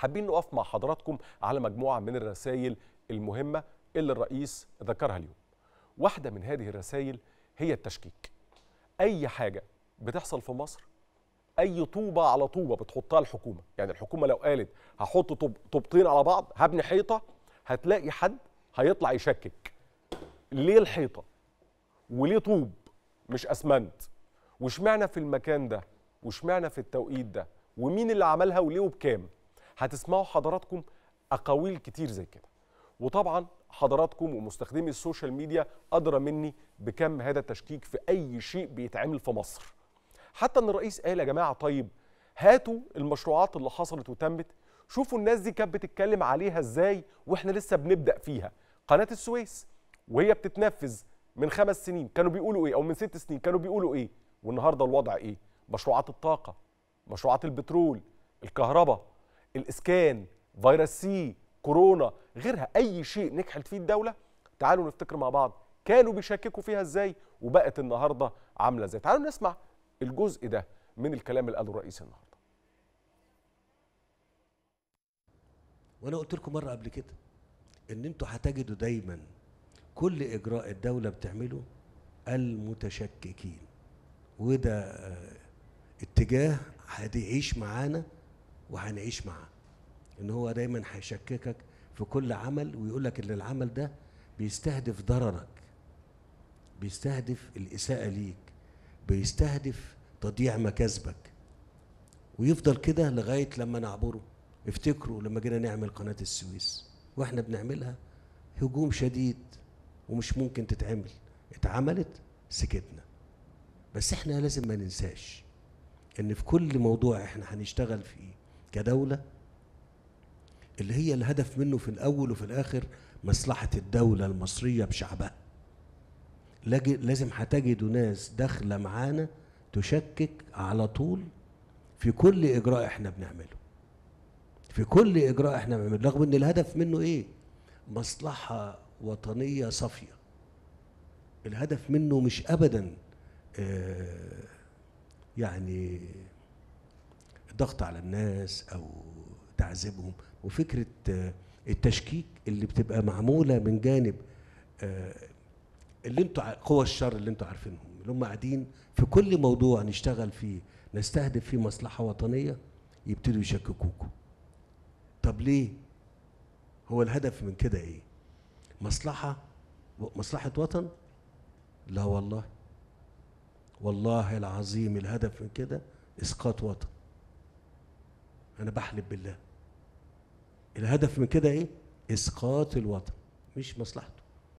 حابين نقف مع حضراتكم على مجموعه من الرسائل المهمه اللي الرئيس ذكرها اليوم واحده من هذه الرسائل هي التشكيك اي حاجه بتحصل في مصر اي طوبه على طوبه بتحطها الحكومه يعني الحكومه لو قالت هحط طوب طوبتين على بعض هبني حيطه هتلاقي حد هيطلع يشكك ليه الحيطه وليه طوب مش اسمنت واشمعنى في المكان ده واشمعنى في التوقيت ده ومين اللي عملها وليه وبكام هتسمعوا حضراتكم اقاويل كتير زي كده وطبعا حضراتكم ومستخدمي السوشيال ميديا ادرى مني بكم هذا التشكيك في اي شيء بيتعمل في مصر حتى ان الرئيس قال يا جماعه طيب هاتوا المشروعات اللي حصلت وتمت شوفوا الناس دي كانت بتتكلم عليها ازاي واحنا لسه بنبدا فيها قناه السويس وهي بتتنفذ من خمس سنين كانوا بيقولوا ايه او من ست سنين كانوا بيقولوا ايه والنهارده الوضع ايه مشروعات الطاقه مشروعات البترول الكهرباء الاسكان فيروس سي كورونا غيرها اي شيء نجحت فيه الدوله تعالوا نفتكر مع بعض كانوا بيشككوا فيها ازاي وبقت النهارده عامله ازاي تعالوا نسمع الجزء ده من الكلام اللي قاله الرئيس النهارده وانا قلت لكم مره قبل كده ان انتوا هتجدوا دايما كل اجراء الدوله بتعمله المتشككين وده آه، اتجاه هتعيش معانا وهنعيش معاه ان هو دايما هيشككك في كل عمل ويقول لك ان العمل ده بيستهدف ضررك بيستهدف الاساءه ليك بيستهدف تضييع مكاسبك ويفضل كده لغايه لما نعبره افتكروا لما جينا نعمل قناه السويس واحنا بنعملها هجوم شديد ومش ممكن تتعمل اتعملت سكتنا بس احنا لازم ما ننساش ان في كل موضوع احنا هنشتغل فيه كدولة اللي هي الهدف منه في الأول وفي الآخر مصلحة الدولة المصرية بشعبها لازم هتجدوا ناس داخلة معانا تشكك على طول في كل إجراء احنا بنعمله في كل إجراء احنا بنعمله رغم إن الهدف منه إيه مصلحة وطنية صافية الهدف منه مش أبدا آه، يعني الضغط على الناس او تعذيبهم وفكره آه، التشكيك اللي بتبقى معموله من جانب آه، اللي انتوا قوى الشر اللي انتوا عارفينهم اللي هم قاعدين في كل موضوع نشتغل فيه نستهدف فيه مصلحه وطنيه يبتدوا يشككوكوا طب ليه هو الهدف من كده ايه مصلحه مصلحه وطن لا والله والله العظيم الهدف من كده اسقاط وطن انا بحلف بالله الهدف من كده ايه اسقاط الوطن مش مصلحته